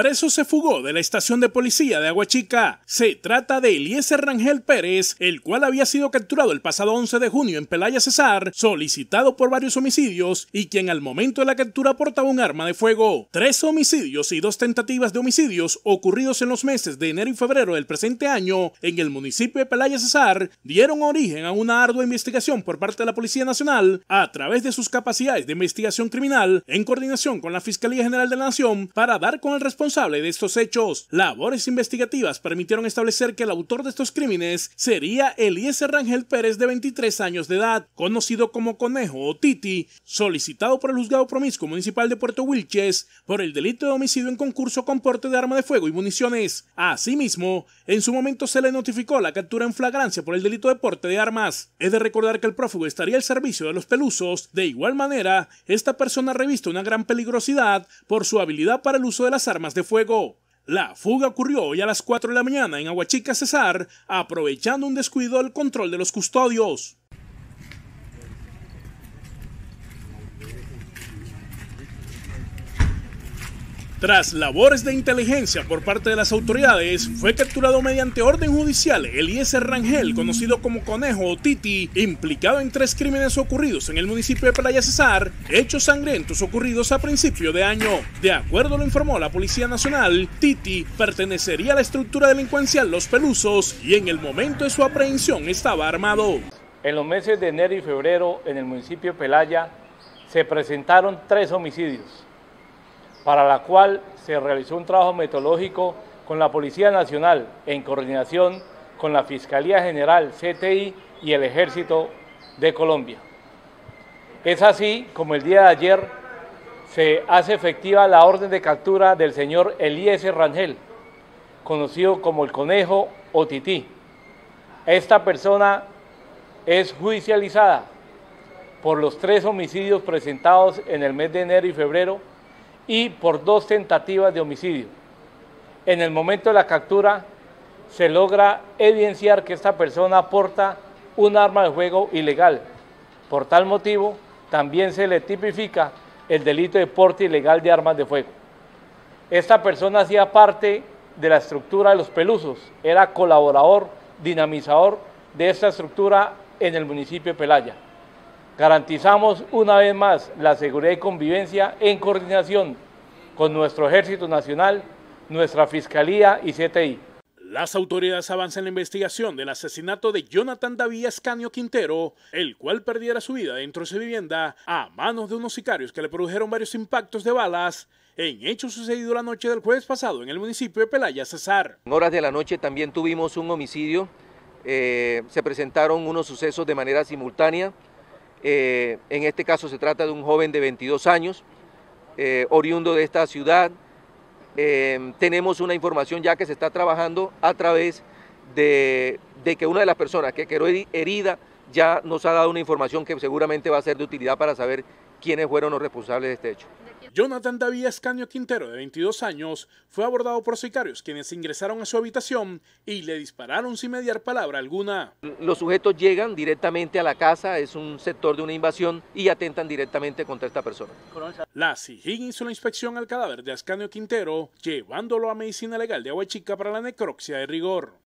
preso se fugó de la estación de policía de Aguachica. Se trata de Eliezer Rangel Pérez, el cual había sido capturado el pasado 11 de junio en Pelaya Cesar, solicitado por varios homicidios y quien al momento de la captura portaba un arma de fuego. Tres homicidios y dos tentativas de homicidios ocurridos en los meses de enero y febrero del presente año en el municipio de Pelaya Cesar dieron origen a una ardua investigación por parte de la Policía Nacional a través de sus capacidades de investigación criminal en coordinación con la Fiscalía General de la Nación para dar con el responsable de estos hechos. Labores investigativas permitieron establecer que el autor de estos crímenes sería Eliezer Rangel Pérez de 23 años de edad, conocido como Conejo o Titi, solicitado por el juzgado promiscuo municipal de Puerto Wilches por el delito de homicidio en concurso con porte de arma de fuego y municiones. Asimismo, en su momento se le notificó la captura en flagrancia por el delito de porte de armas. Es de recordar que el prófugo estaría al servicio de los pelusos. De igual manera, esta persona revista una gran peligrosidad por su habilidad para el uso de las armas de fuego. La fuga ocurrió hoy a las 4 de la mañana en Aguachica Cesar, aprovechando un descuido del control de los custodios. Tras labores de inteligencia por parte de las autoridades, fue capturado mediante orden judicial I.S. Rangel, conocido como Conejo o Titi, implicado en tres crímenes ocurridos en el municipio de Playa Cesar, hechos sangrientos ocurridos a principio de año. De acuerdo lo informó la Policía Nacional, Titi pertenecería a la estructura delincuencial Los Pelusos y en el momento de su aprehensión estaba armado. En los meses de enero y febrero en el municipio de Pelaya se presentaron tres homicidios para la cual se realizó un trabajo metodológico con la Policía Nacional en coordinación con la Fiscalía General CTI y el Ejército de Colombia. Es así como el día de ayer se hace efectiva la orden de captura del señor Elías Rangel, conocido como el Conejo o Tití. Esta persona es judicializada por los tres homicidios presentados en el mes de enero y febrero y por dos tentativas de homicidio. En el momento de la captura se logra evidenciar que esta persona porta un arma de fuego ilegal. Por tal motivo, también se le tipifica el delito de porte ilegal de armas de fuego. Esta persona hacía parte de la estructura de los Pelusos, era colaborador, dinamizador de esta estructura en el municipio de Pelaya. Garantizamos una vez más la seguridad y convivencia en coordinación con nuestro Ejército Nacional, nuestra Fiscalía y CTI. Las autoridades avanzan en la investigación del asesinato de Jonathan David Escanio Quintero, el cual perdiera su vida dentro de su vivienda a manos de unos sicarios que le produjeron varios impactos de balas en hecho sucedido la noche del jueves pasado en el municipio de Pelaya, Cesar. En horas de la noche también tuvimos un homicidio, eh, se presentaron unos sucesos de manera simultánea, eh, en este caso se trata de un joven de 22 años, eh, oriundo de esta ciudad. Em, tenemos una información ya que se está trabajando a través de, que una de las personas que quedó herida ya nos ha dado una información que seguramente va a ser de utilidad para saber quiénes fueron los responsables de este hecho. Jonathan David Escaño Quintero, de 22 años, fue abordado por sicarios quienes ingresaron a su habitación y le dispararon sin mediar palabra alguna. Los sujetos llegan directamente a la casa, es un sector de una invasión y atentan directamente contra esta persona. La SIJIN hizo la inspección al cadáver de Ascanio Quintero, llevándolo a medicina legal de Aguachica para la necropsia de rigor.